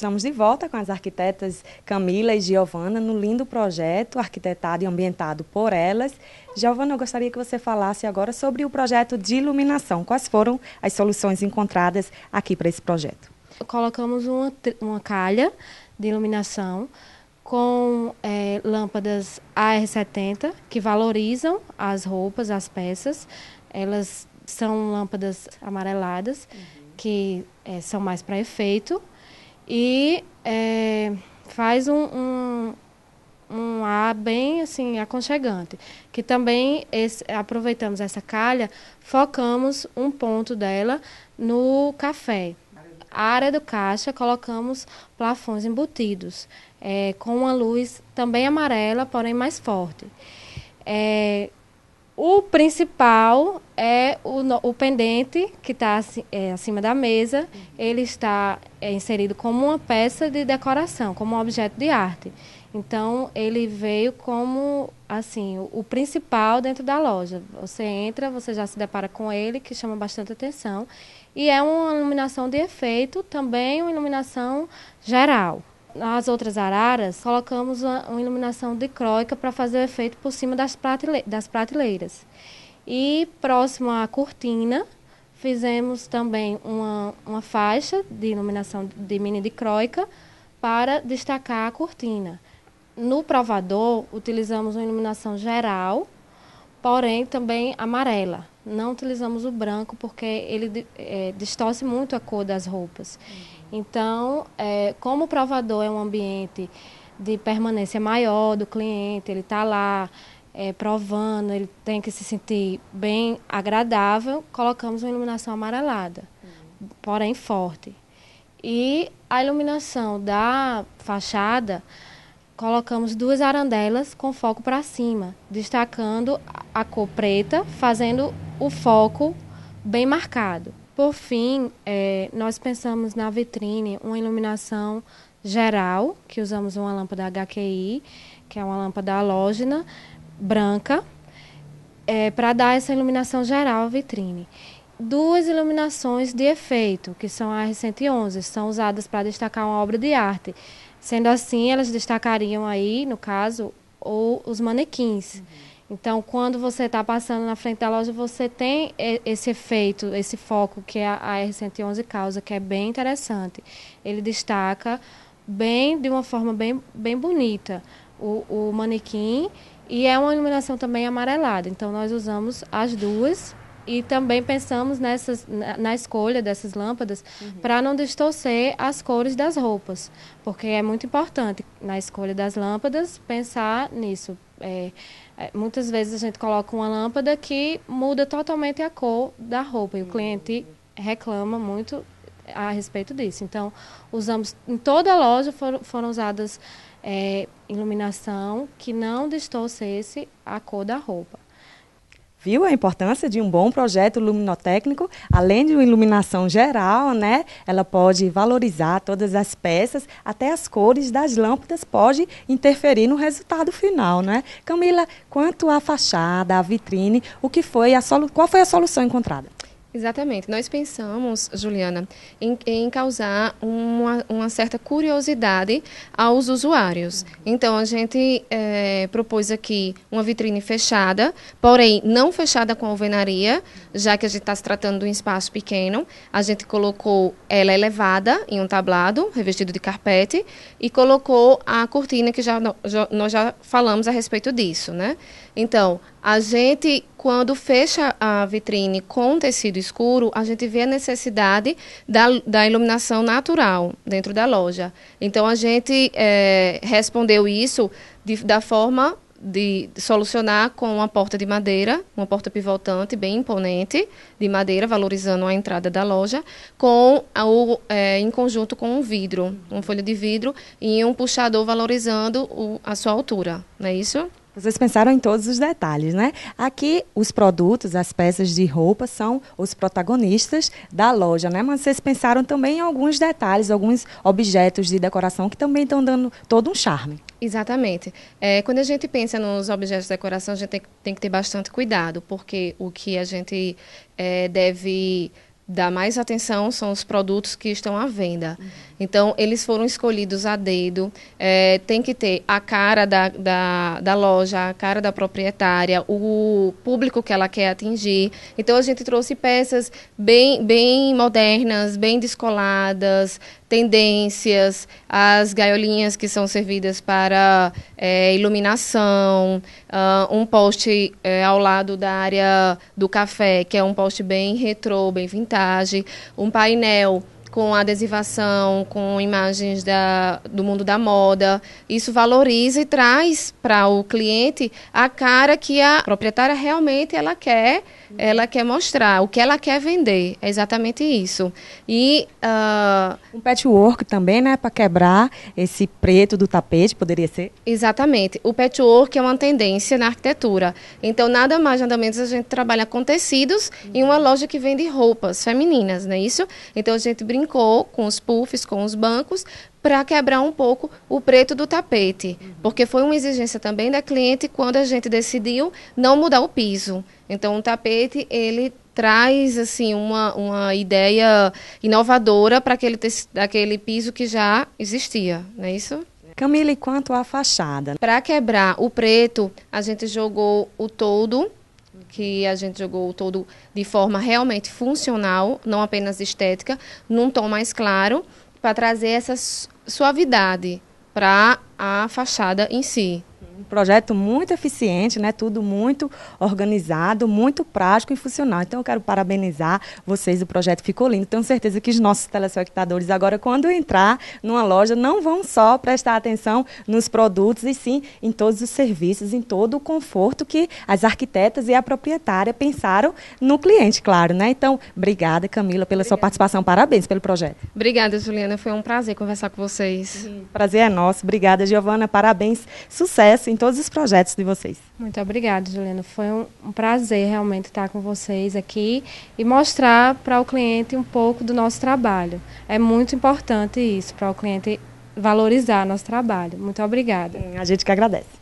Estamos de volta com as arquitetas Camila e Giovana no lindo projeto arquitetado e ambientado por elas. Giovana, eu gostaria que você falasse agora sobre o projeto de iluminação. Quais foram as soluções encontradas aqui para esse projeto? Colocamos uma, uma calha de iluminação com é, lâmpadas AR70 que valorizam as roupas, as peças. Elas são lâmpadas amareladas. Uhum que é, são mais para efeito e é, faz um, um, um, ar bem assim aconchegante. Que também esse, aproveitamos essa calha, focamos um ponto dela no café. A área do caixa colocamos plafons embutidos, é, com uma luz também amarela, porém mais forte. É, o principal é o, o pendente que está é, acima da mesa. Ele está é, inserido como uma peça de decoração, como um objeto de arte. Então ele veio como assim o, o principal dentro da loja. Você entra, você já se depara com ele, que chama bastante atenção. E é uma iluminação de efeito, também uma iluminação geral as outras araras, colocamos uma, uma iluminação dicróica para fazer o efeito por cima das, pratele das prateleiras. E próximo à cortina, fizemos também uma, uma faixa de iluminação de mini dicróica para destacar a cortina. No provador, utilizamos uma iluminação geral, porém também amarela não utilizamos o branco porque ele é, distorce muito a cor das roupas. Uhum. Então, é, como o provador é um ambiente de permanência maior do cliente, ele está lá é, provando, ele tem que se sentir bem agradável, colocamos uma iluminação amarelada, uhum. porém forte. E a iluminação da fachada, colocamos duas arandelas com foco para cima, destacando a cor preta, fazendo o foco bem marcado. Por fim, é, nós pensamos na vitrine uma iluminação geral, que usamos uma lâmpada HQI, que é uma lâmpada halógena branca, é, para dar essa iluminação geral à vitrine. Duas iluminações de efeito, que são as 111, são usadas para destacar uma obra de arte. Sendo assim, elas destacariam aí, no caso, ou os manequins. Uhum então, quando você está passando na frente da loja, você tem é, esse efeito, esse foco que é a, R111 causa, que é bem interessante. Ele destaca bem, de uma forma bem, bem bonita, o, o manequim e é uma iluminação também amarelada. Então, nós usamos as duas e também pensamos nessas, na, na escolha dessas lâmpadas uhum. para não distorcer as cores das roupas, porque é muito importante na escolha das lâmpadas pensar nisso. É, é, muitas vezes a gente coloca uma lâmpada que muda totalmente a cor da roupa e o cliente reclama muito a respeito disso. Então, usamos em toda a loja foram, foram usadas é, iluminação que não distorcesse a cor da roupa viu a importância de um bom projeto luminotécnico, além de uma iluminação geral, né? Ela pode valorizar todas as peças, até as cores das lâmpadas pode interferir no resultado final, né? Camila, quanto à fachada, à vitrine, o que foi a qual foi a solução encontrada? Exatamente. Nós pensamos, Juliana, em, em causar uma, uma, certa curiosidade aos usuários. Uhum. Então, a gente é, propôs aqui uma vitrine fechada, porém não fechada com alvenaria, já que a gente está se tratando de um espaço pequeno. A gente colocou ela elevada em um tablado, revestido de carpete, e colocou a cortina, que já, já nós já falamos a respeito disso, né? Então, a gente, quando fecha a vitrine com tecido escuro, a gente vê a necessidade da, da iluminação natural dentro da loja. Então, a gente é, respondeu isso de, da forma de solucionar com uma porta de madeira, uma porta pivotante bem imponente de madeira, valorizando a entrada da loja, com o, é, em conjunto com um vidro, uma folha de vidro e um puxador valorizando o, a sua altura, não é isso? Vocês pensaram em todos os detalhes, né? Aqui, os produtos, as peças de roupa são os protagonistas da loja, né? Mas vocês pensaram também em alguns detalhes, alguns objetos de decoração que também estão dando todo um charme. Exatamente. É, quando a gente pensa nos objetos de decoração, a gente tem, tem que ter bastante cuidado, porque o que a gente é, deve dá mais atenção são os produtos que estão à venda. Então, eles foram escolhidos a dedo, é, tem que ter a cara da, da, da loja, a cara da proprietária, o público que ela quer atingir. Então, a gente trouxe peças bem, bem modernas, bem descoladas, tendências, as gaiolinhas que são servidas para é, iluminação, uh, um poste é, ao lado da área do café, que é um poste bem retrô, bem vintage, um painel com adesivação, com imagens da, do mundo da moda. Isso valoriza e traz para o cliente a cara que a proprietária realmente ela quer, ela quer mostrar, o que ela quer vender. É exatamente isso. E uh, um patchwork também, né, para quebrar esse preto do tapete poderia ser? Exatamente. O patchwork é uma tendência na arquitetura. Então nada mais nada menos a gente trabalha com tecidos uhum. em uma loja que vende roupas femininas, não é isso? Então a gente brinca com os puffs, com os bancos, para quebrar um pouco o preto do tapete, uhum. porque foi uma exigência também da cliente quando a gente decidiu não mudar o piso. Então, o tapete ele traz assim uma, uma ideia inovadora para aquele daquele piso que já existia, não é isso? Camila, e quanto à fachada? Para quebrar o preto, a gente jogou o todo que a gente jogou todo de forma realmente funcional, não apenas estética, num tom mais claro, para trazer essa suavidade para a fachada em si um projeto muito eficiente, né? Tudo muito organizado, muito prático e funcional. Então eu quero parabenizar vocês, o projeto ficou lindo. Tenho certeza que os nossos telespectadores agora quando entrar numa loja não vão só prestar atenção nos produtos e sim em todos os serviços, em todo o conforto que as arquitetas e a proprietária pensaram no cliente, claro, né? Então, obrigada Camila pela obrigada. sua participação. Parabéns pelo projeto. Obrigada, Juliana. Foi um prazer conversar com vocês. Prazer é nosso. Obrigada, Giovana. Parabéns. Sucesso em todos os projetos de vocês. Muito obrigada, Juliana. Foi um, um prazer realmente estar com vocês aqui e mostrar para o cliente um pouco do nosso trabalho. É muito importante isso para o cliente valorizar nosso trabalho. Muito obrigada. Sim, a gente que agradece.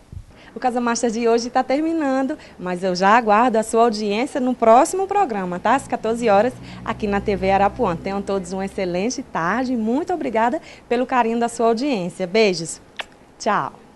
O Casa Master de hoje está terminando, mas eu já aguardo a sua audiência no próximo programa, tá? Às 14 horas, aqui na TV Arapuã. Tenham todos uma excelente tarde. Muito obrigada pelo carinho da sua audiência. Beijos. Tchau.